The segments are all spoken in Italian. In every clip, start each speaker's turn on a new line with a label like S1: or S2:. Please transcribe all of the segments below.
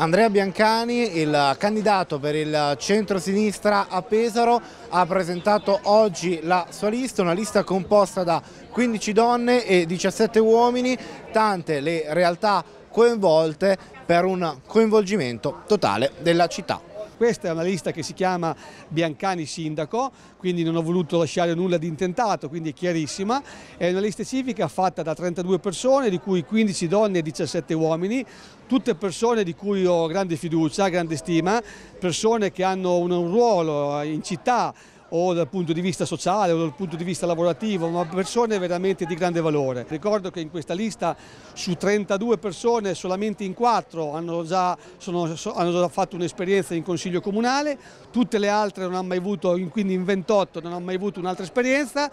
S1: Andrea Biancani, il candidato per il centro-sinistra a Pesaro, ha presentato oggi la sua lista, una lista composta da 15 donne e 17 uomini, tante le realtà coinvolte per un coinvolgimento totale della città. Questa è una lista che si chiama
S2: Biancani Sindaco, quindi non ho voluto lasciare nulla di intentato, quindi è chiarissima. È una lista civica fatta da 32 persone, di cui 15 donne e 17 uomini, tutte persone di cui ho grande fiducia, grande stima, persone che hanno un ruolo in città, o dal punto di vista sociale o dal punto di vista lavorativo, ma persone veramente di grande valore. Ricordo che in questa lista su 32 persone solamente in 4 hanno già, sono, hanno già fatto un'esperienza in consiglio comunale, tutte le altre non hanno mai avuto, quindi in 28 non hanno mai avuto un'altra esperienza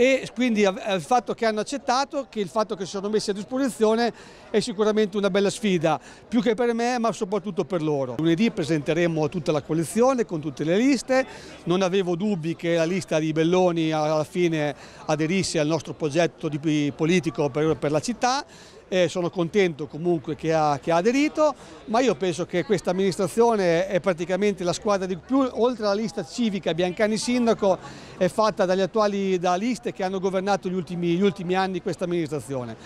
S2: e quindi eh, il fatto che hanno accettato, che il fatto che si sono messi a disposizione è sicuramente una bella sfida, più che per me ma soprattutto per loro. Lunedì presenteremo tutta la coalizione con tutte le liste, non avevo dubbi che la lista di Belloni alla fine aderisse al nostro progetto politico per la città, eh, sono contento comunque che ha, che ha, aderito, ma io penso che questa amministrazione è praticamente la squadra di più, oltre alla lista civica Biancani Sindaco, è fatta dagli attuali da liste che hanno governato gli ultimi, gli ultimi anni questa amministrazione.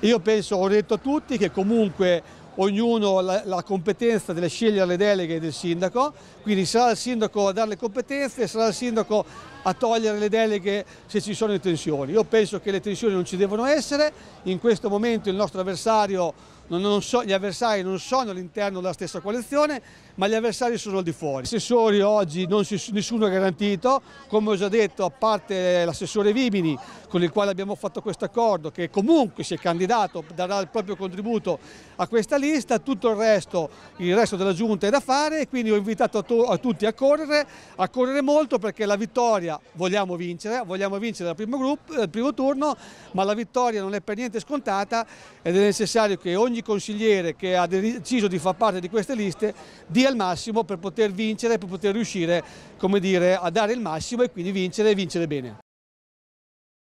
S2: Io penso, ho detto a tutti, che comunque ognuno la, la, competenza delle scegliere le deleghe del sindaco, quindi sarà il sindaco a dare le competenze e sarà il sindaco a togliere le deleghe se ci sono le tensioni. Io penso che le tensioni non ci devono essere, in questo momento il nostro avversario, non, non so, gli avversari non sono all'interno della stessa coalizione, ma gli avversari sono al di fuori. Assessori oggi non si, nessuno è garantito, come ho già detto, a parte l'assessore Vimini con il quale abbiamo fatto questo accordo, che comunque si è candidato, darà il proprio contributo a questa lista, tutto il resto, il resto della giunta è da fare quindi ho invitato a, a tutti a correre, a correre molto perché la vittoria vogliamo vincere, vogliamo vincere al primo, gruppo, al primo turno, ma la vittoria non è per niente scontata ed è necessario che ogni consigliere che ha deciso di far parte di queste liste dia dia il massimo per poter vincere, per poter riuscire dire, a dare il massimo e quindi vincere e vincere bene.